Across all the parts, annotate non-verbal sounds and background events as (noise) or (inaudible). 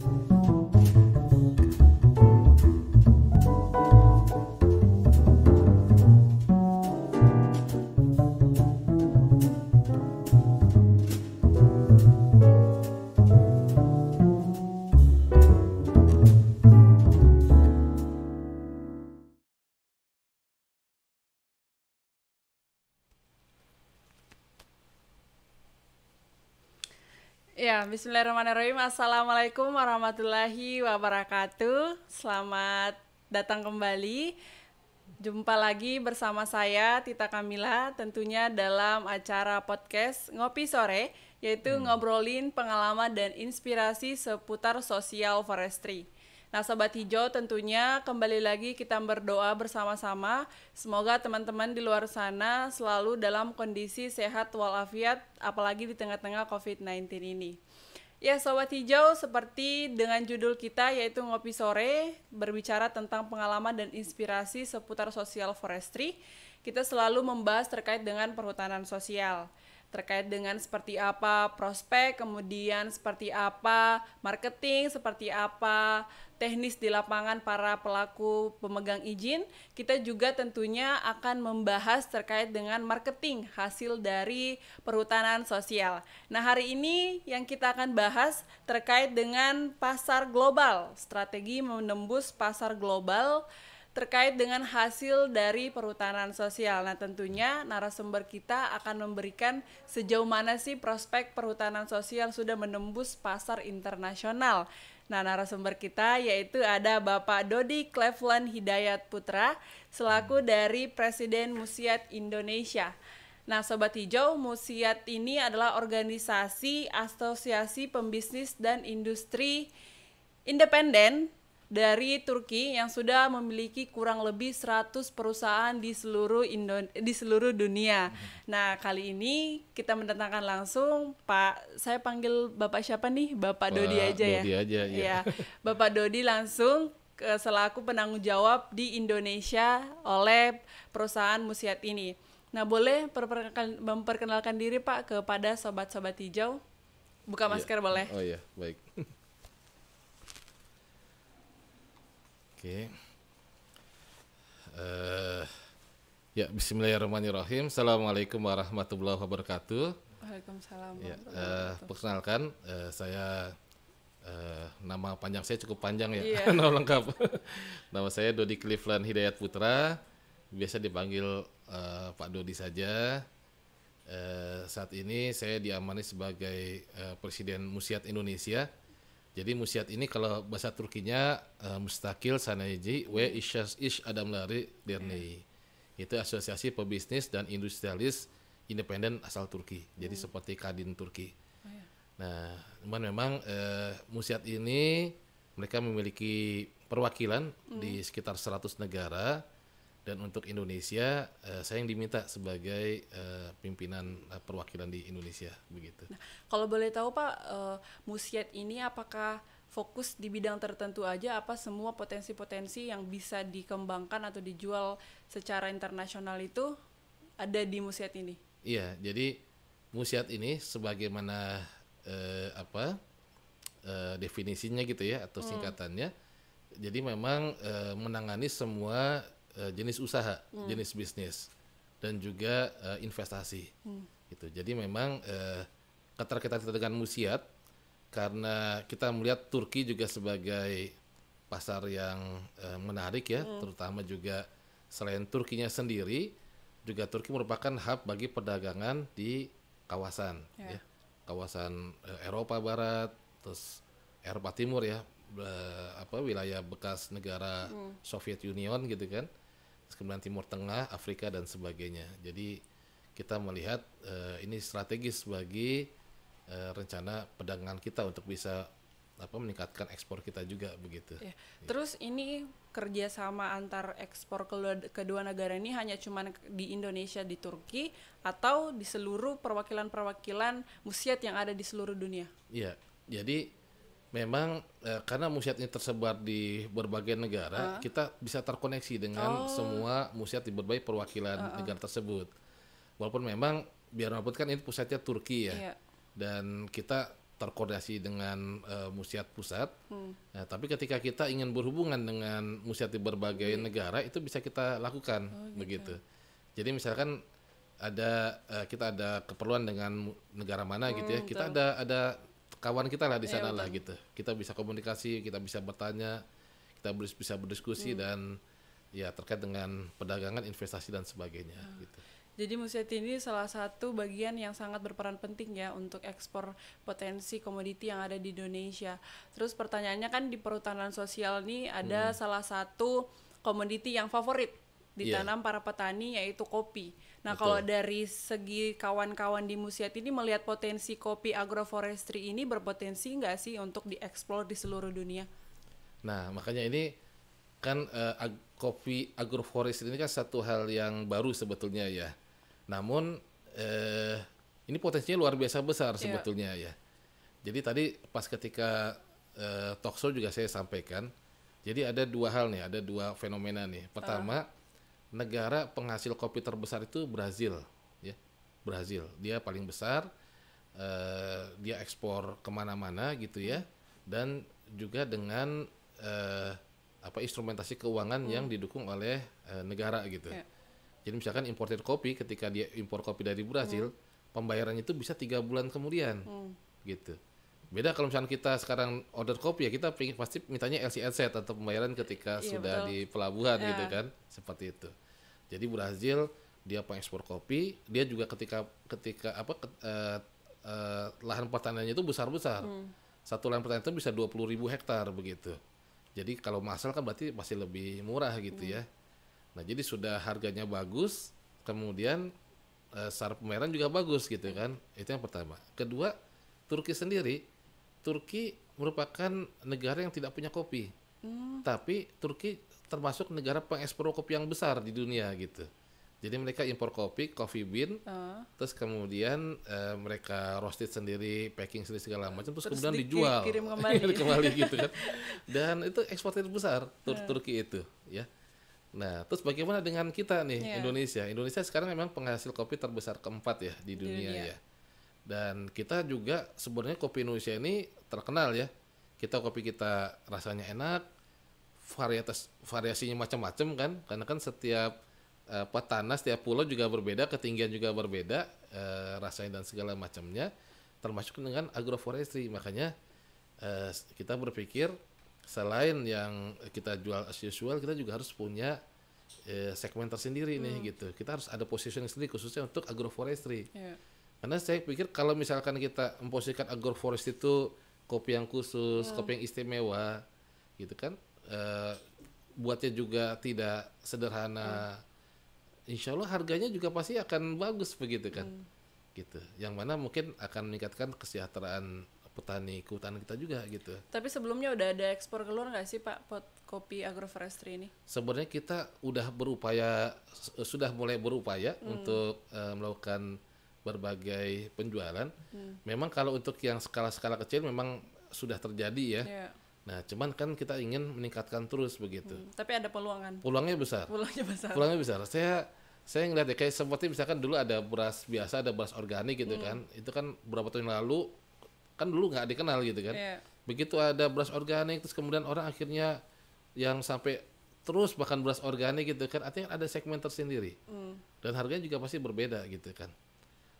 Thank you. Ya, bismillahirrahmanirrahim. Assalamualaikum warahmatullahi wabarakatuh. Selamat datang kembali. Jumpa lagi bersama saya Tita Kamila tentunya dalam acara podcast Ngopi Sore yaitu hmm. ngobrolin pengalaman dan inspirasi seputar sosial forestry. Nah, sobat hijau tentunya kembali lagi kita berdoa bersama-sama. Semoga teman-teman di luar sana selalu dalam kondisi sehat walafiat apalagi di tengah-tengah COVID-19 ini. Ya, sobat hijau, seperti dengan judul kita yaitu Ngopi Sore, berbicara tentang pengalaman dan inspirasi seputar sosial forestry, kita selalu membahas terkait dengan perhutanan sosial terkait dengan seperti apa prospek, kemudian seperti apa marketing, seperti apa teknis di lapangan para pelaku pemegang izin. Kita juga tentunya akan membahas terkait dengan marketing hasil dari perhutanan sosial. Nah, hari ini yang kita akan bahas terkait dengan pasar global, strategi menembus pasar global terkait dengan hasil dari perhutanan sosial. Nah, tentunya narasumber kita akan memberikan sejauh mana sih prospek perhutanan sosial sudah menembus pasar internasional. Nah, narasumber kita yaitu ada Bapak Dodi Cleveland Hidayat Putra selaku dari Presiden Musiat Indonesia. Nah, Sobat Hijau, Musiat ini adalah organisasi asosiasi pembisnis dan industri independen dari Turki yang sudah memiliki kurang lebih 100 perusahaan di seluruh Indo di seluruh dunia. Nah, kali ini kita mendatangkan langsung Pak, saya panggil Bapak siapa nih? Bapak Pak Dodi aja Dodi ya. Dodi aja ya. ya. Bapak Dodi langsung ke selaku penanggung jawab di Indonesia oleh perusahaan Musiat ini. Nah, boleh memperkenalkan diri Pak kepada sobat-sobat hijau? Buka iya. masker ya. boleh? Oh iya, baik. Oke. Uh, ya Bismillahirrahmanirrahim. Assalamualaikum warahmatullahi wabarakatuh. Waalaikumsalam. Ya, uh, perkenalkan uh, saya uh, nama panjang saya cukup panjang ya, yeah. (laughs) nama lengkap. nama saya Dodi Cleveland Hidayat Putra, biasa dipanggil uh, Pak Dodi saja. Uh, saat ini saya diamani sebagai uh, Presiden Musiat Indonesia jadi musyad ini kalau bahasa Turkinya uh, Mustakil sanayji We ishas ish adam lari derni. Hmm. Itu asosiasi pebisnis dan industrialis independen asal Turki. Jadi hmm. seperti Kadin Turki. Oh, ya. Nah, cuman memang uh, eh, musyad ini mereka memiliki perwakilan hmm. di sekitar 100 negara dan untuk Indonesia uh, saya yang diminta sebagai uh, pimpinan uh, perwakilan di Indonesia begitu. Nah, kalau boleh tahu Pak, uh, Musiat ini apakah fokus di bidang tertentu aja apa semua potensi-potensi yang bisa dikembangkan atau dijual secara internasional itu ada di Musiat ini? Iya, jadi Musiat ini sebagaimana uh, apa uh, definisinya gitu ya atau hmm. singkatannya. Hmm. Jadi memang uh, menangani semua Eh, jenis usaha, hmm. jenis bisnis dan juga uh, investasi. Hmm. Gitu. Jadi memang uh, eh, keterkaitan kita dengan Musiat karena kita melihat Turki juga sebagai pasar yang uh, menarik ya, hmm. terutama juga selain Turkinya sendiri, juga Turki merupakan hub bagi perdagangan di kawasan yeah. ya, kawasan uh, Eropa Barat, terus Eropa Timur ya, uh, apa wilayah bekas negara hmm. Soviet Union gitu kan kemudian Timur Tengah, Afrika dan sebagainya. Jadi kita melihat uh, ini strategis bagi uh, rencana perdagangan kita untuk bisa apa meningkatkan ekspor kita juga begitu. Ya. ya. Terus ini kerjasama antar ekspor kedua, kedua negara ini hanya cuma di Indonesia di Turki atau di seluruh perwakilan-perwakilan musyad yang ada di seluruh dunia? Iya, jadi memang eh, karena musyadnya tersebar di berbagai negara, uh. kita bisa terkoneksi dengan oh. semua musyad di berbagai perwakilan uh -uh. negara tersebut. Walaupun memang biar walaupun kan ini pusatnya Turki ya, yeah. dan kita terkoordinasi dengan uh, eh, musyad pusat. Hmm. Nah, tapi ketika kita ingin berhubungan dengan musyad di berbagai hmm. negara, itu bisa kita lakukan oh, gitu. begitu. Jadi misalkan ada eh, kita ada keperluan dengan negara mana hmm, gitu ya, hmm, kita betul. ada ada kawan kita lah di iya, sana ya, lah gitu kita bisa komunikasi kita bisa bertanya kita bisa berdiskusi hmm. dan ya terkait dengan perdagangan investasi dan sebagainya hmm. gitu jadi musyet ini salah satu bagian yang sangat berperan penting ya untuk ekspor potensi komoditi yang ada di Indonesia. Terus pertanyaannya kan di perhutanan sosial ini ada hmm. salah satu komoditi yang favorit ditanam yeah. para petani yaitu kopi. Nah, Betul. kalau dari segi kawan-kawan di Musiat ini melihat potensi kopi agroforestry ini berpotensi nggak sih untuk dieksplor di seluruh dunia? Nah, makanya ini kan uh, ag kopi agroforestry ini kan satu hal yang baru sebetulnya ya. Namun uh, ini potensinya luar biasa besar iya. sebetulnya yeah. ya. Jadi tadi pas ketika uh, eh, talkshow juga saya sampaikan, jadi ada dua hal nih, ada dua fenomena nih. Pertama uh negara penghasil kopi terbesar itu Brazil ya Brazil dia paling besar uh, dia ekspor kemana-mana gitu ya dan juga dengan uh, apa instrumentasi keuangan hmm. yang didukung oleh uh, negara gitu ya. jadi misalkan imported kopi ketika dia impor kopi dari Brazil hmm. pembayarannya itu bisa tiga bulan kemudian hmm. gitu beda kalau misalkan kita sekarang order kopi ya kita pasti mintanya LC set atau pembayaran ketika ya, sudah betul. di pelabuhan gitu ya. gitu kan seperti itu jadi Brazil dia pengekspor kopi, dia juga ketika ketika apa ke, uh, uh, lahan pertaniannya itu besar-besar. Hmm. Satu lahan pertanian itu bisa dua puluh ribu hektar begitu. Jadi kalau masal kan berarti masih lebih murah gitu hmm. ya. Nah, jadi sudah harganya bagus, kemudian uh, eh, merah pemeran juga bagus gitu kan. Itu yang pertama. Kedua, Turki sendiri Turki merupakan negara yang tidak punya kopi. Hmm. Tapi Turki termasuk negara pengekspor kopi yang besar di dunia gitu. Jadi mereka impor kopi, coffee bean, uh. terus kemudian uh, mereka roasted sendiri, packing sendiri segala macam, terus, terus kemudian dijual, kirim (laughs) kembali. kembali gitu kan. Dan itu eksportir besar Tur uh. Turki itu, ya. Nah, terus bagaimana dengan kita nih yeah. Indonesia? Indonesia sekarang memang penghasil kopi terbesar keempat ya di dunia, dunia. ya. Dan kita juga sebenarnya kopi Indonesia ini terkenal ya. Kita kopi kita rasanya enak, varietas variasinya macam-macam kan karena kan setiap eh, apa uh, tanah setiap pulau juga berbeda ketinggian juga berbeda uh, rasanya dan segala macamnya termasuk dengan agroforestry makanya uh, kita berpikir selain yang kita jual as usual kita juga harus punya segmen tersendiri hmm. nih gitu kita harus ada positioning sendiri khususnya untuk agroforestry yeah. karena saya pikir kalau misalkan kita memposisikan agroforestry itu kopi yang khusus yeah. kopi yang istimewa gitu kan Eh, buatnya juga tidak sederhana. Hmm. Insya Allah harganya juga pasti akan bagus begitu kan, hmm. gitu. Yang mana mungkin akan meningkatkan kesejahteraan petani kehutanan kita juga gitu. Tapi sebelumnya udah ada ekspor keluar nggak sih Pak pot kopi agroforestry ini? Sebenarnya kita udah berupaya sudah mulai berupaya hmm. untuk uh, melakukan berbagai penjualan. Hmm. Memang kalau untuk yang skala-skala kecil memang sudah terjadi ya. Yeah. Nah, cuman kan kita ingin meningkatkan terus begitu. Hmm, tapi ada peluang kan? Peluangnya besar. Peluangnya besar. Peluangnya besar. Saya saya ngeliat ya kayak seperti misalkan dulu ada beras biasa, ada beras organik gitu hmm. kan. Itu kan beberapa tahun lalu kan dulu nggak dikenal gitu kan. Yeah. Begitu ada beras organik terus kemudian orang akhirnya yang sampai terus bahkan beras organik gitu kan artinya ada segmen tersendiri. Hmm. Dan harganya juga pasti berbeda gitu kan.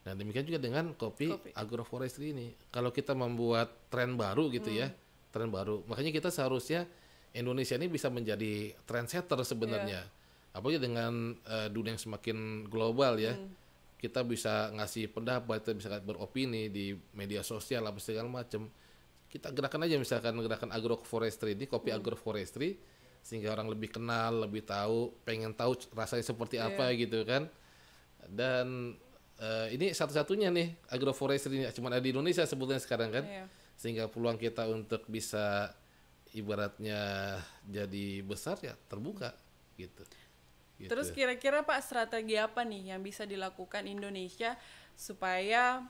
Nah, demikian juga dengan kopi, kopi. agroforestry ini. Kalau kita membuat tren baru gitu ya, hmm. ya tren baru. Makanya kita seharusnya Indonesia ini bisa menjadi trendsetter sebenarnya. Yeah. Apalagi dengan uh, dunia yang semakin global ya. Hmm. Kita bisa ngasih pendapat, kita bisa beropini di media sosial apa segala macam. Kita gerakan aja misalkan gerakan agroforestry ini, kopi hmm. agroforestry sehingga orang lebih kenal, lebih tahu, pengen tahu rasanya seperti yeah. apa gitu kan. Dan uh, ini satu-satunya nih agroforestry ini cuma ada di Indonesia sebetulnya sekarang kan. Yeah sehingga peluang kita untuk bisa ibaratnya jadi besar ya terbuka gitu. gitu. Terus kira-kira Pak strategi apa nih yang bisa dilakukan Indonesia supaya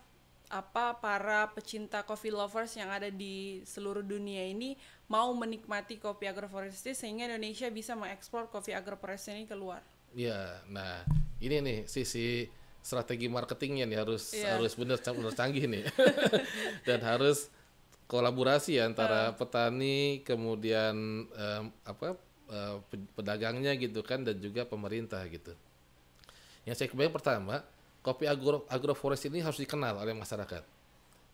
apa para pecinta coffee lovers yang ada di seluruh dunia ini mau menikmati kopi agroforestry sehingga Indonesia bisa mengekspor kopi agroforestry ini keluar. Iya, nah ini nih sisi strategi marketingnya nih harus yeah. harus benar benar canggih nih (laughs) dan harus kolaborasi ya antara uh. petani kemudian um, apa uh, pedagangnya gitu kan dan juga pemerintah gitu. Yang saya kebayang pertama, kopi agro agroforest ini harus dikenal oleh masyarakat.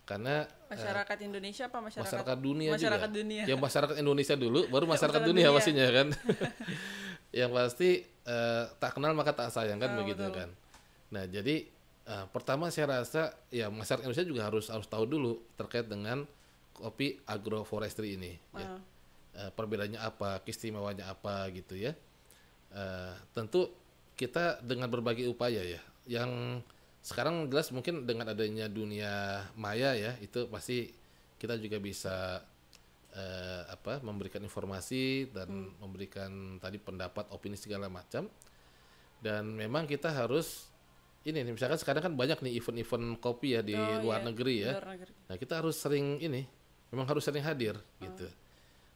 Karena eh, masyarakat uh, Indonesia apa masyarakat masyarakat dunia masyarakat juga. dunia. Yang masyarakat Indonesia dulu baru masyarakat dunia, dunia pastinya kan. (laughs) (laughs) Yang pasti uh, tak kenal maka tak sayang kan oh, begitu betul. kan. Nah, jadi uh, pertama saya rasa ya masyarakat Indonesia juga harus harus tahu dulu terkait dengan kopi agroforestry ini ya. wow. ya. E, perbedaannya apa, keistimewaannya apa gitu ya. E, tentu kita dengan berbagai upaya ya. Yang sekarang jelas mungkin dengan adanya dunia maya ya, itu pasti kita juga bisa e, apa memberikan informasi dan hmm. memberikan tadi pendapat, opini segala macam. Dan memang kita harus ini nih misalkan sekarang kan banyak nih event-event kopi ya di oh, luar iya, negeri ya. Luar negeri. Nah, kita harus sering ini memang harus sering hadir hmm. gitu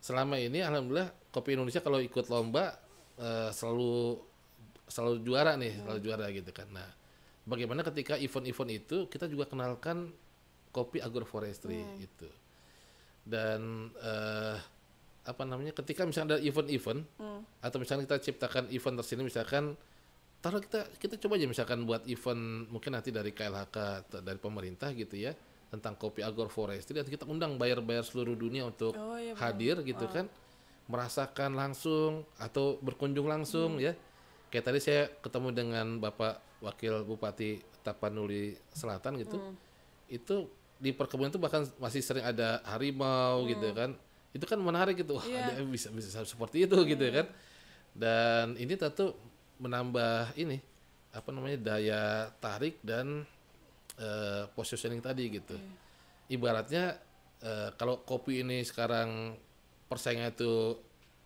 selama ini alhamdulillah kopi Indonesia kalau ikut lomba uh, selalu selalu juara nih hmm. selalu juara gitu kan nah bagaimana ketika event-event itu kita juga kenalkan kopi agroforestry hmm. Iya. itu dan uh, apa namanya ketika misalnya ada event-event hmm. atau misalnya kita ciptakan event tersini misalkan taruh kita kita coba aja misalkan buat event mungkin nanti dari KLHK atau dari pemerintah gitu ya tentang kopi agor agroforestry dan kita undang bayar-bayar seluruh dunia untuk oh, iya, bener. hadir gitu wow. kan merasakan langsung atau berkunjung langsung hmm. ya kayak tadi saya ketemu dengan bapak wakil bupati Tapanuli Selatan gitu hmm. itu di perkebunan itu bahkan masih sering ada harimau hmm. gitu kan itu kan menarik gitu wah yeah. bisa bisa seperti itu hmm. gitu kan dan ini tentu menambah ini apa namanya daya tarik dan uh, positioning tadi gitu. Yeah. Ibaratnya uh, kalau kopi ini sekarang persaingan itu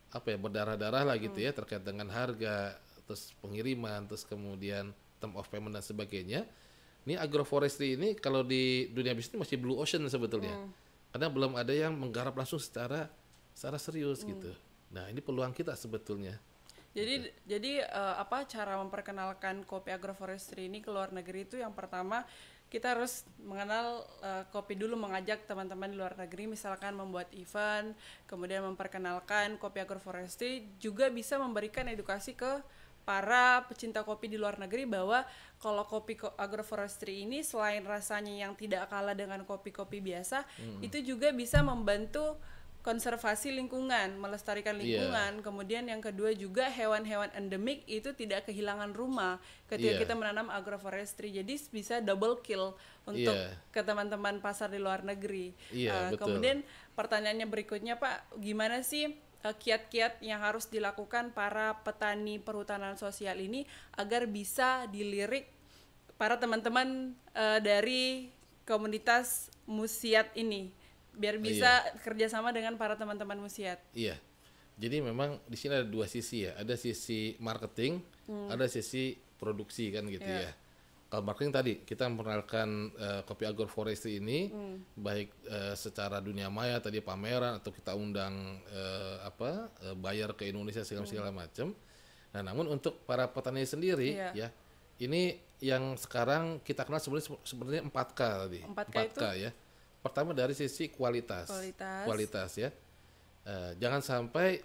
apa ya berdarah-darah lah gitu hmm. ya terkait dengan harga, terus pengiriman, terus kemudian term of payment dan sebagainya. Ini agroforestry ini kalau di dunia bisnis masih blue ocean sebetulnya. Hmm. Karena belum ada yang menggarap langsung secara secara serius hmm. gitu. Nah, ini peluang kita sebetulnya. Jadi gitu. jadi uh, apa cara memperkenalkan kopi agroforestry ini ke luar negeri itu yang pertama kita harus mengenal uh, kopi dulu mengajak teman-teman di luar negeri misalkan membuat event kemudian memperkenalkan kopi agroforestry juga bisa memberikan edukasi ke para pecinta kopi di luar negeri bahwa kalau kopi agroforestry ini selain rasanya yang tidak kalah dengan kopi-kopi biasa hmm. itu juga bisa membantu konservasi lingkungan, melestarikan iya. lingkungan. Yeah. Kemudian yang kedua juga hewan-hewan endemik itu tidak kehilangan rumah ketika yeah. kita menanam agroforestry. Jadi bisa double kill untuk yeah. ke teman-teman pasar di luar negeri. Yeah, iya, uh, betul. Kemudian pertanyaannya berikutnya Pak, gimana sih eh, kiat-kiat yang harus dilakukan para petani perhutanan sosial ini agar bisa dilirik para teman-teman uh, dari komunitas musiat ini? biar oh, bisa iya. kerjasama dengan para teman-teman musiat. Iya. Jadi memang di sini ada dua sisi ya. Ada sisi marketing, hmm. ada sisi produksi kan gitu yeah. ya. Kalau marketing tadi kita memperkenalkan uh, kopi agro forestry ini hmm. baik uh, secara dunia maya tadi pameran atau kita undang uh, apa uh, bayar ke Indonesia segala hmm. segala macam. Nah, namun untuk para petani sendiri yeah. ya ini yang sekarang kita kenal sebenarnya sebenarnya 4K tadi. 4K, 4K, 4K itu? ya pertama dari sisi kualitas. Kualitas. Kualitas ya. e, jangan sampai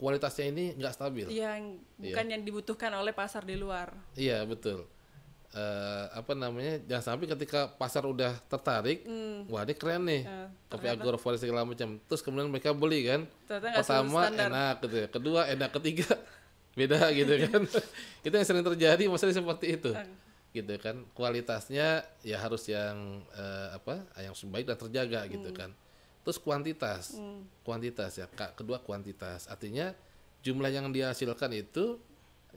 kualitasnya ini nggak stabil. Iya, yang iya. bukan ya. yang dibutuhkan oleh pasar di luar. Iya betul. e, apa namanya? Jangan sampai ketika pasar udah tertarik, mm. wah ini keren nih, ya, kopi agroforestry segala macam. Terus kemudian mereka beli kan. Pertama enak gitu ya, kedua enak, ketiga (laughs) beda gitu kan. (laughs) itu yang sering terjadi maksudnya seperti itu gitu kan kualitasnya ya harus yang uh, apa yang baik dan terjaga gitu hmm. gitu kan terus kuantitas hmm. kuantitas ya kak kedua kuantitas artinya jumlah yang dihasilkan itu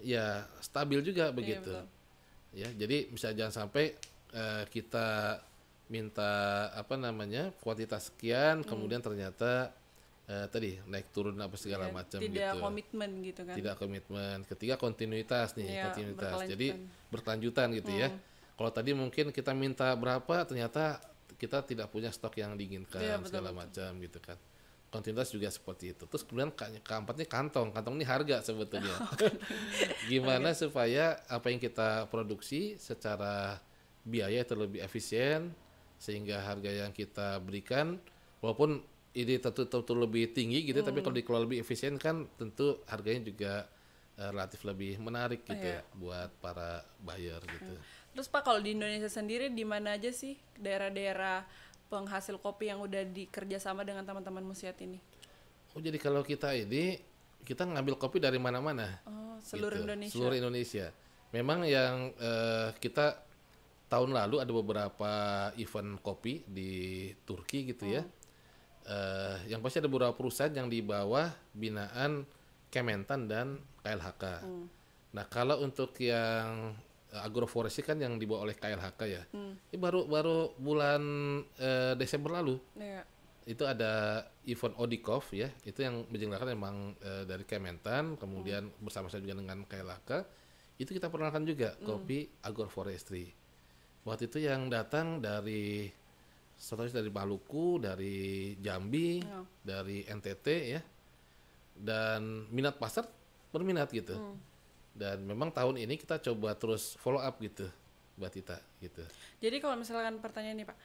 ya stabil juga iya, begitu iya, ya jadi bisa jangan sampai uh, kita minta apa namanya kuantitas sekian hmm. kemudian ternyata uh, tadi naik turun apa segala ya, macam gitu. Tidak komitmen gitu kan. Tidak komitmen. Ketiga kontinuitas nih, iya, gitu ya, kontinuitas. Jadi bertanjutan gitu hmm. ya. Kalau tadi mungkin kita minta berapa ternyata kita tidak punya stok yang diinginkan ya, segala macam gitu kan. Kontinuitas juga seperti itu. Terus kemudian ke keempatnya kantong. Kantong ini harga sebetulnya. (laughs) Gimana okay. supaya apa yang kita produksi secara biaya itu lebih efisien sehingga harga yang kita berikan walaupun ini tentu tentu lebih tinggi gitu hmm. tapi kalau hmm. dikelola lebih efisien kan tentu harganya juga uh, relatif lebih menarik oh, gitu oh, iya. buat para buyer gitu. Hmm. Terus Pak kalau di Indonesia sendiri di mana aja sih daerah-daerah penghasil kopi yang udah dikerjasama dengan teman-teman musiat ini? Oh jadi kalau kita ini kita ngambil kopi dari mana-mana. Oh gitu. seluruh gitu. Indonesia. Seluruh Indonesia. Memang yang uh, kita tahun lalu ada beberapa event kopi di Turki gitu ya. hmm. ya uh, yang pasti ada beberapa perusahaan yang di bawah binaan Kementan dan KLHK. Hmm. Nah kalau untuk yang agroforestry kan yang dibawa oleh KLHK ya, hmm. ini baru baru bulan uh, Desember lalu yeah. itu ada Ivan Odikov ya, itu yang menjelaskan memang uh, dari Kementan, kemudian hmm. bersama saya juga dengan KLHK itu kita perkenalkan juga hmm. kopi agroforestry. Waktu itu yang datang dari Setahu dari Maluku, dari Jambi, yeah. dari NTT ya. Dan minat pasar berminat gitu. Hmm. Dan memang tahun ini kita coba terus follow up gitu, Mbak Tita gitu. Jadi kalau misalkan pertanyaan nih Pak,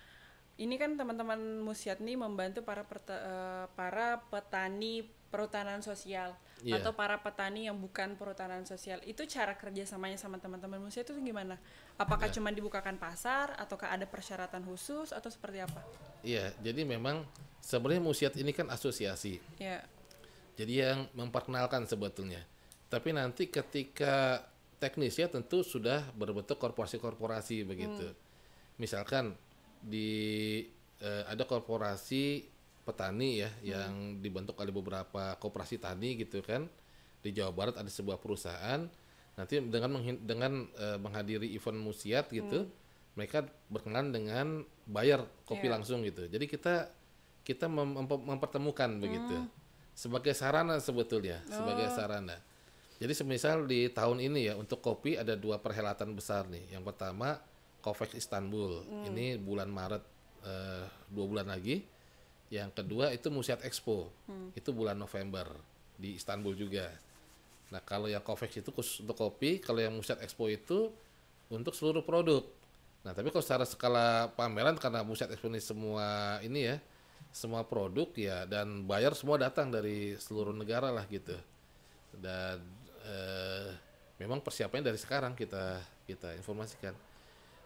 ini kan teman-teman Musyadni nih membantu para perta, uh, para petani perhutanan sosial yeah. atau para petani yang bukan perhutanan sosial. Itu cara kerjasamanya sama teman-teman Musyad itu gimana? Apakah yeah. cuma dibukakan pasar ataukah ada persyaratan khusus atau seperti apa? Iya, yeah, jadi memang sebenarnya Musyad ini kan asosiasi. Yeah. Jadi yang memperkenalkan sebetulnya. Tapi nanti ketika teknisnya tentu sudah berbentuk korporasi-korporasi begitu. Hmm. Misalkan di uh, ada korporasi petani ya hmm. yang dibentuk oleh beberapa koperasi tani gitu kan di Jawa Barat ada sebuah perusahaan nanti dengan dengan uh, menghadiri event musiat gitu hmm. mereka berkenan dengan bayar kopi yeah. langsung gitu jadi kita kita mem mempertemukan hmm. begitu sebagai sarana sebetulnya oh. sebagai sarana jadi semisal di tahun ini ya untuk kopi ada dua perhelatan besar nih yang pertama Covax Istanbul. Hmm. Ini bulan Maret uh, dua bulan lagi. Yang kedua itu Musiat Expo. Hmm. Itu bulan November di Istanbul juga. Nah, kalau yang Covax itu khusus untuk kopi, kalau yang Musiat Expo itu untuk seluruh produk. Nah, tapi kalau secara skala pameran karena Musiat Expo ini semua ini ya, semua produk ya dan buyer semua datang dari seluruh negara lah gitu. Dan uh, memang persiapannya dari sekarang kita kita informasikan.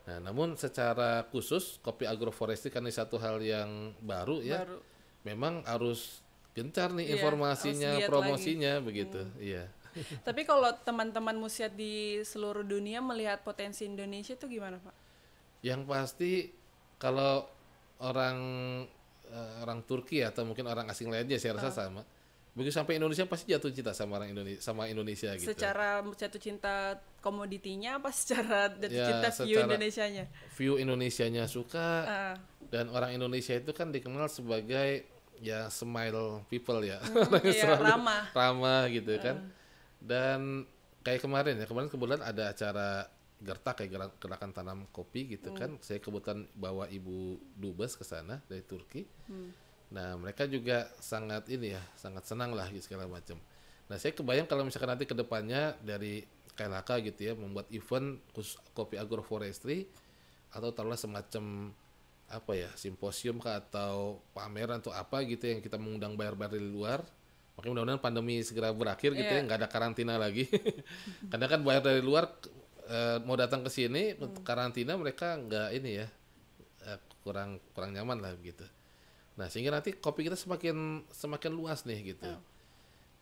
Nah, namun secara khusus kopi agroforestry karena satu hal yang baru ya. Baru. Memang harus gencar nih yeah, informasinya, promosinya lagi. Hmm. begitu. Hmm. Iya. (laughs) Tapi kalau teman-teman musiat di seluruh dunia melihat potensi Indonesia itu gimana, Pak? Yang pasti kalau orang eh, orang Turki atau mungkin orang asing lainnya saya rasa uh. sama begitu sampai Indonesia pasti jatuh cinta sama orang Indonesia sama Indonesia gitu. Secara jatuh cinta komoditinya apa (laughs) secara jatuh ya, cinta view Indonesianya? View Indonesianya suka uh. dan orang Indonesia itu kan dikenal sebagai ya smile people ya. Hmm, iya, (laughs) ramah. Ramah gitu uh. kan. Ah. Dan kayak kemarin ya, kemarin kebetulan ada acara gertak kayak gerakan tanam kopi gitu kan. hmm. kan. Saya kebetulan bawa ibu dubes ke sana dari Turki. Hmm Nah mereka juga sangat ini ya, sangat senang lah gitu segala macam. Nah saya kebayang kalau misalkan nanti kedepannya dari KLHK gitu ya membuat event khusus kopi agroforestry atau taruhlah semacam apa ya simposium kah atau pameran atau apa gitu yang kita mengundang bayar-bayar dari luar makanya mudah-mudahan pandemi segera berakhir yeah. gitu ya iya. nggak ada karantina lagi (laughs) karena kan bayar dari luar e, mau datang ke sini hmm. karantina mereka nggak ini ya e, kurang kurang nyaman lah gitu Nah, sehingga nanti kopi kita semakin semakin luas nih gitu. Oh.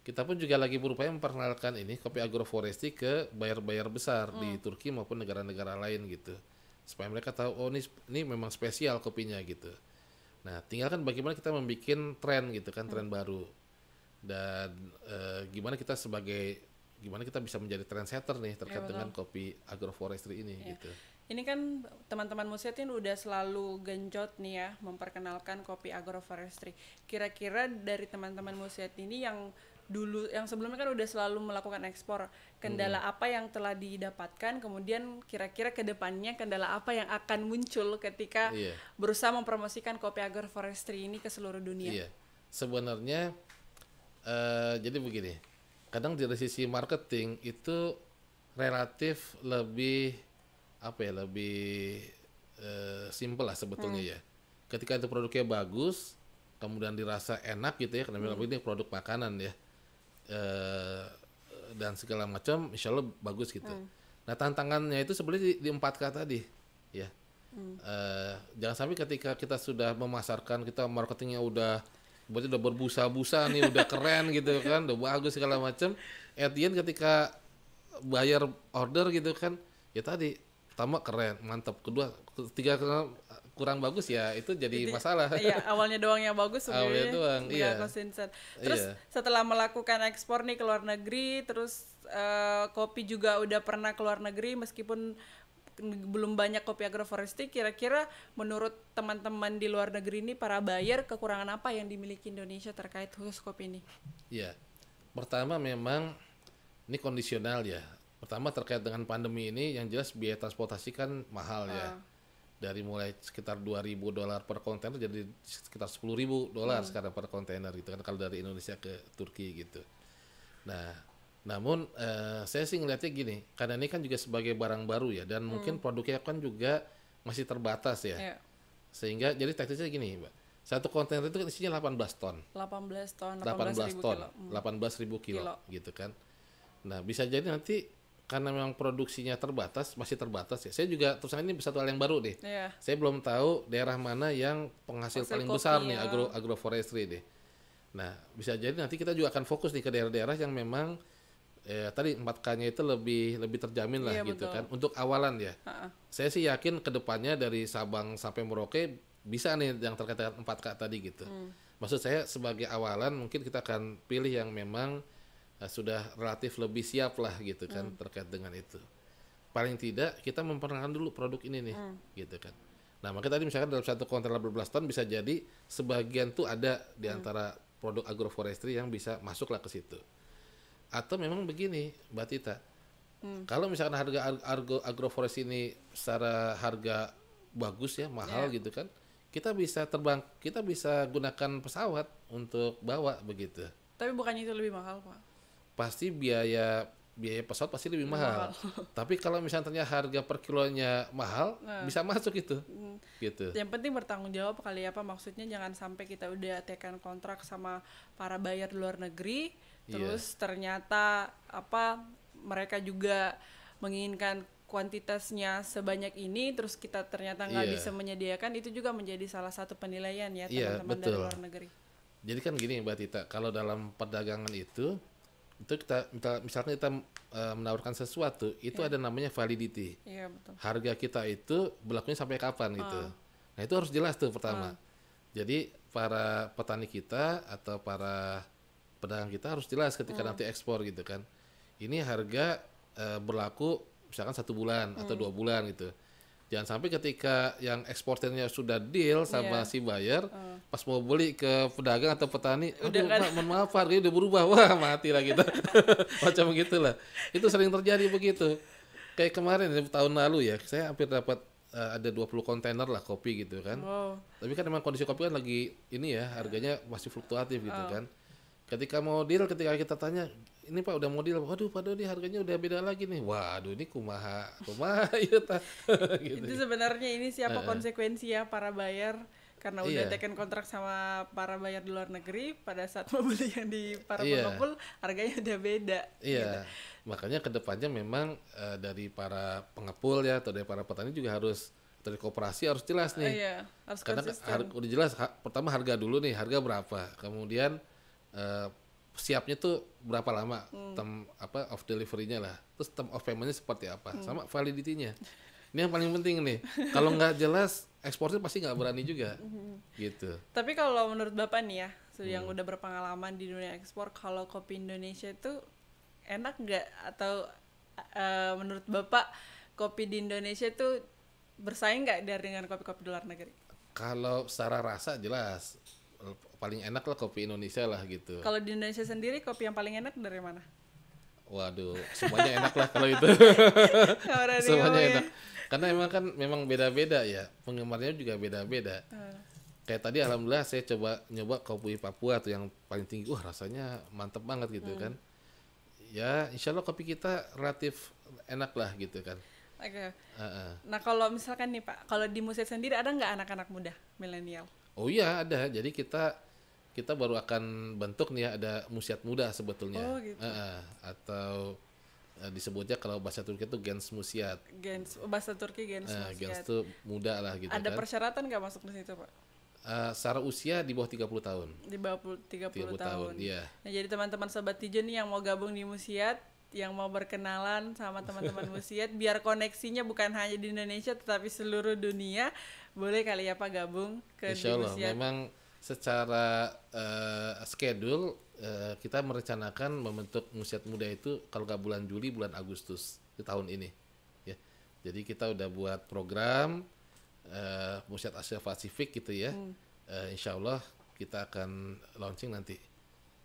Kita pun juga lagi berupaya memperkenalkan ini kopi agroforestry ke bayar-bayar besar hmm. di Turki maupun negara-negara lain gitu. Supaya mereka tahu oh ini ini memang spesial kopinya gitu. Nah, tinggalkan bagaimana kita membuat tren gitu kan, tren hmm. baru. Dan e, gimana kita sebagai gimana kita bisa menjadi trendsetter nih terkait ya, dengan kopi agroforestry ini ya. gitu. Ini kan teman-teman Musyatin udah selalu genjot nih ya memperkenalkan kopi agroforestry. Kira-kira dari teman-teman Musyat ini yang dulu yang sebelumnya kan udah selalu melakukan ekspor. Kendala hmm. apa yang telah didapatkan? Kemudian kira-kira kedepannya kendala apa yang akan muncul ketika iya. berusaha mempromosikan kopi agroforestry ini ke seluruh dunia? Iya. Sebenarnya uh, jadi begini. Kadang dari sisi marketing itu relatif lebih apa ya lebih uh, simple lah sebetulnya hmm. ya ketika itu produknya bagus kemudian dirasa enak gitu ya karena hmm. ini produk makanan ya uh, dan segala macam insya Allah bagus gitu hmm. nah tantangannya itu sebenarnya di, di empat kata tadi ya hmm. uh, jangan sampai ketika kita sudah memasarkan kita marketingnya udah berarti udah berbusa-busa nih udah keren (laughs) gitu kan udah bagus segala macam at the ketika bayar order gitu kan ya tadi pertama keren mantap kedua ketiga kurang bagus ya itu jadi, jadi ya. masalah (laughs) iya awalnya doang yang bagus awalnya ya, doang iya terus iya. setelah melakukan ekspor nih ke luar negeri terus uh, kopi juga udah pernah ke luar negeri meskipun belum banyak kopi agroforestry kira-kira menurut teman-teman di luar negeri ini para buyer kekurangan apa yang dimiliki Indonesia terkait khusus kopi ini iya pertama memang ini kondisional ya Pertama terkait dengan pandemi ini yang jelas biaya transportasi kan mahal uh. ya. Ah. Dari mulai sekitar 2000 dolar per kontainer jadi sekitar 10.000 dolar hmm. sekarang per kontainer gitu kan kalau dari Indonesia ke Turki gitu. Nah, namun uh, saya sih ngelihatnya gini, karena ini kan juga sebagai barang baru ya dan hmm. mungkin produknya kan juga masih terbatas ya. Yeah. Sehingga jadi teknisnya gini, Mbak. Satu kontainer itu kan isinya 18 ton. 18 ton, 18, 18 ton, kilo. 18 hmm. ribu kilo, kilo gitu kan. Nah, bisa jadi nanti karena memang produksinya terbatas, masih terbatas ya. Saya juga terus ini satu hal yang baru deh. Yeah. Saya belum tahu daerah mana yang penghasil Hasil paling kopi, besar ya. nih agro agroforestry deh. Nah, bisa jadi nanti kita juga akan fokus nih ke daerah-daerah yang memang eh, tadi 4 k itu lebih lebih terjamin lah yeah, gitu betul. kan untuk awalan ya. Ha -ha. Saya sih yakin kedepannya dari Sabang sampai Merauke bisa nih yang terkait dengan 4K tadi gitu. Hmm. Maksud saya sebagai awalan mungkin kita akan pilih yang memang Eh, sudah relatif lebih siap lah gitu kan hmm. terkait dengan itu. Paling tidak kita memperkenalkan dulu produk ini nih, hmm. gitu kan. Nah makanya tadi misalkan dalam satu kontrak berbelas ton bisa jadi sebagian tuh ada di hmm. antara hmm. produk agroforestry yang bisa masuklah ke situ. Atau memang begini, Mbak Tita, hmm. kalau misalkan harga agro agroforestry ini secara harga bagus ya mahal yeah. gitu kan, kita bisa terbang, kita bisa gunakan pesawat untuk bawa begitu. Tapi bukannya itu lebih mahal pak? pasti biaya biaya pesawat pasti lebih mahal. mahal. (laughs) Tapi kalau misalnya ternyata harga per kilonya mahal, nah. bisa masuk itu. Hmm. Gitu. Yang penting bertanggung jawab kali apa ya, maksudnya jangan sampai kita udah tekan kontrak sama para bayar luar negeri, iya. terus yeah. ternyata apa mereka juga menginginkan kuantitasnya sebanyak ini terus kita ternyata nggak yeah. bisa menyediakan itu juga menjadi salah satu penilaian ya iya, teman-teman yeah, dari luar negeri. Jadi kan gini Mbak Tita, kalau dalam perdagangan itu itu kita misalnya kita eh, menawarkan sesuatu itu yeah. ada namanya validity yeah, betul. harga kita itu berlakunya sampai kapan uh. gitu ah. nah itu harus jelas tuh pertama uh. jadi para petani kita atau para pedagang kita harus jelas ketika uh. nanti ekspor gitu kan ini harga uh, berlaku misalkan satu bulan hmm. atau dua bulan gitu Jangan sampai ketika yang eksportirnya sudah deal sama yeah. si buyer, uh. pas mau beli ke pedagang atau petani, udah aduh kan. maaf harga udah berubah, wah mati lah kita. (laughs) Macam gitulah, Itu sering terjadi begitu. Kayak kemarin ya, tahun lalu ya, saya hampir dapat uh, ada 20 kontainer lah kopi gitu kan. Wow. Tapi kan emang kondisi kopi kan lagi ini ya, harganya masih fluktuatif gitu oh. kan ketika mau deal ketika kita tanya ini pak udah mau deal waduh pak Dodi harganya udah beda lagi nih waduh ini kumaha kumaha (laughs) ya ta (laughs) gitu. itu sebenarnya ini siapa uh, konsekuensi ya para buyer karena iya. udah teken kontrak sama para bayar di luar negeri pada saat mau (laughs) yang di para iya. monopol harganya udah beda iya gitu. makanya kedepannya memang uh, dari para pengepul ya atau dari para petani juga harus dari kooperasi harus jelas nih uh, iya. harus karena kan har, udah jelas ha, pertama harga dulu nih harga berapa kemudian uh, siapnya tuh berapa lama hmm. term apa of deliverynya lah terus term of paymentnya seperti apa hmm. sama validitinya ini yang paling penting nih kalau nggak jelas ekspornya pasti nggak berani juga hmm. gitu tapi kalau menurut bapak nih ya yang hmm. udah berpengalaman di dunia ekspor kalau kopi Indonesia itu enak nggak atau uh, menurut bapak kopi di Indonesia itu bersaing nggak dari dengan kopi-kopi luar negeri kalau secara rasa jelas paling enak lah kopi Indonesia lah gitu. Kalau di Indonesia sendiri kopi yang paling enak dari mana? Waduh, semuanya enak lah kalau itu. (laughs) (laughs) semuanya enak. Karena emang kan memang beda-beda ya, penggemarnya juga beda-beda. Hmm. Kayak tadi alhamdulillah saya coba nyoba kopi Papua tuh yang paling tinggi. Wah, rasanya mantep banget gitu hmm. kan. Ya, insya Allah kopi kita relatif enak lah gitu kan. Oke. Okay. Uh -uh. Nah kalau misalkan nih Pak, kalau di musik sendiri ada nggak anak-anak muda milenial? Oh iya ada. Jadi kita kita baru akan bentuk nih ya, ada musiat muda sebetulnya oh, gitu. uh, atau uh, disebutnya kalau bahasa Turki itu gens musyad. gens oh, bahasa Turki gens uh, gens itu muda lah gitu ada kan. persyaratan nggak masuk di situ pak Uh, secara usia di bawah 30 tahun. Di bawah 30, 30 tahun. tahun iya. Nah, jadi teman-teman sobat Tijo yang mau gabung di Musiat, yang mau berkenalan sama teman-teman (laughs) Musiat, biar koneksinya bukan hanya di Indonesia tetapi seluruh dunia, boleh kali ya Pak gabung ke Insya Allah, Musiat. memang secara uh, schedule uh, kita merencanakan membentuk Musyad Muda itu kalau nggak bulan Juli bulan Agustus di tahun ini ya jadi kita udah buat program uh, eh, Musyad Asia Pasifik gitu ya hmm. uh, Insya Allah kita akan launching nanti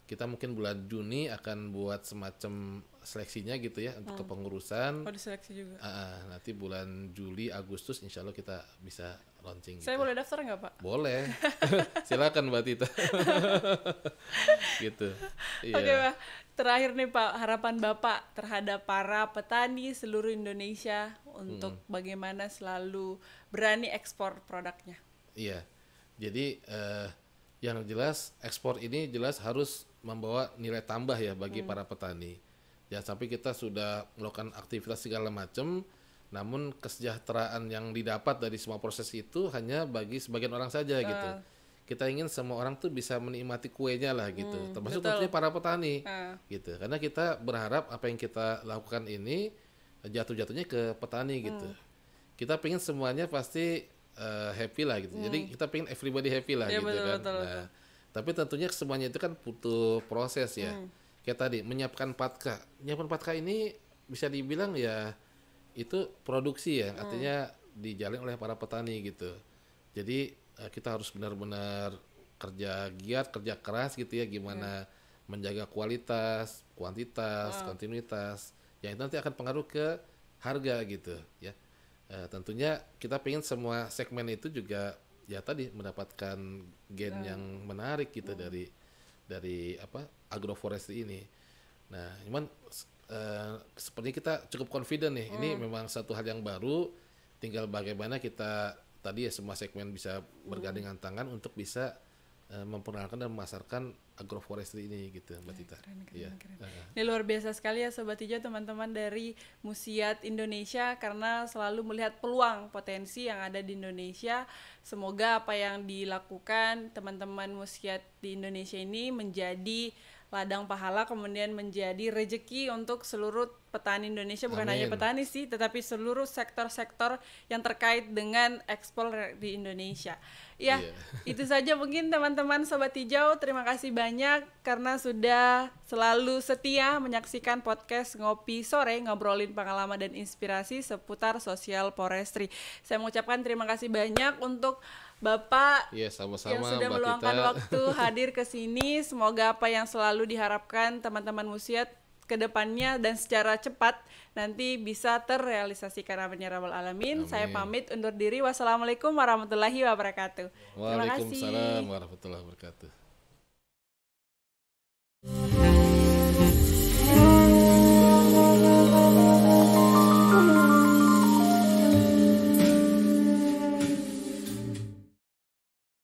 kita mungkin bulan Juni akan buat semacam seleksinya gitu ya untuk hmm. kepengurusan. Oh, diseleksi juga. Uh, nanti bulan Juli Agustus Insya Allah kita bisa launching. Saya gitu. boleh daftar nggak Pak? Boleh, (laughs) silakan Mbak Tita. (laughs) gitu. Iya. Oke okay, Pak. Terakhir nih Pak, harapan Bapak terhadap para petani seluruh Indonesia untuk hmm. bagaimana selalu berani ekspor produknya. Iya. Jadi. Uh, yang jelas ekspor ini jelas harus membawa nilai tambah ya bagi hmm. para petani. ya sampai kita sudah melakukan aktivitas segala macam, namun kesejahteraan yang didapat dari semua proses itu hanya bagi sebagian orang saja uh. gitu. Kita ingin semua orang tuh bisa menikmati kuenya lah gitu, hmm, termasuk betul. tentunya para petani uh. gitu. Karena kita berharap apa yang kita lakukan ini jatuh-jatuhnya ke petani gitu. hmm. gitu. Kita pengen semuanya pasti uh, happy lah gitu. Hmm. Jadi kita pengen everybody happy lah ya, gitu betul, kan. Betul, nah, tapi tentunya semuanya itu kan butuh proses ya. Hmm. Kayak tadi menyiapkan 4K. Menyiapkan 4K ini bisa dibilang ya itu produksi ya, hmm. artinya dijalin oleh para petani gitu. Jadi uh, kita harus benar-benar kerja giat, kerja keras gitu ya gimana hmm. menjaga kualitas, kuantitas, hmm. kontinuitas. Yang itu nanti akan pengaruh ke harga gitu ya uh, tentunya kita pengen semua segmen itu juga ya tadi mendapatkan gen yang menarik gitu hmm. dari dari apa agroforestry ini. Nah, cuman uh, eh, sepertinya kita cukup confident nih. Ini hmm. memang satu hal yang baru. Tinggal bagaimana kita tadi ya semua segmen bisa bergandengan tangan untuk bisa Eh, memperkenalkan dan memasarkan agroforestry ini gitu Mbak ya, Tita. Keren, keren, ya. keren. Ini luar biasa sekali ya Sobat Hijau teman-teman dari Musiat Indonesia karena selalu melihat peluang potensi yang ada di Indonesia. Semoga apa yang dilakukan teman-teman Musiat di Indonesia ini menjadi ladang pahala kemudian menjadi rejeki untuk seluruh petani Indonesia bukan Amin. hanya petani sih tetapi seluruh sektor-sektor yang terkait dengan ekspor di Indonesia. Ya, yeah. (laughs) itu saja mungkin teman-teman sobat hijau terima kasih banyak karena sudah selalu setia menyaksikan podcast Ngopi Sore ngobrolin pengalaman dan inspirasi seputar sosial forestry. Saya mengucapkan terima kasih banyak untuk Bapak ya, sama-sama, yang sudah Mbak meluangkan Tita. waktu hadir ke sini. Semoga apa yang selalu diharapkan teman-teman Musiat depannya dan secara cepat nanti bisa terrealisasikan amin ya rabbal alamin. Saya pamit undur diri. Wassalamualaikum warahmatullahi wabarakatuh. Waalaikumsalam warahmatullahi wabarakatuh.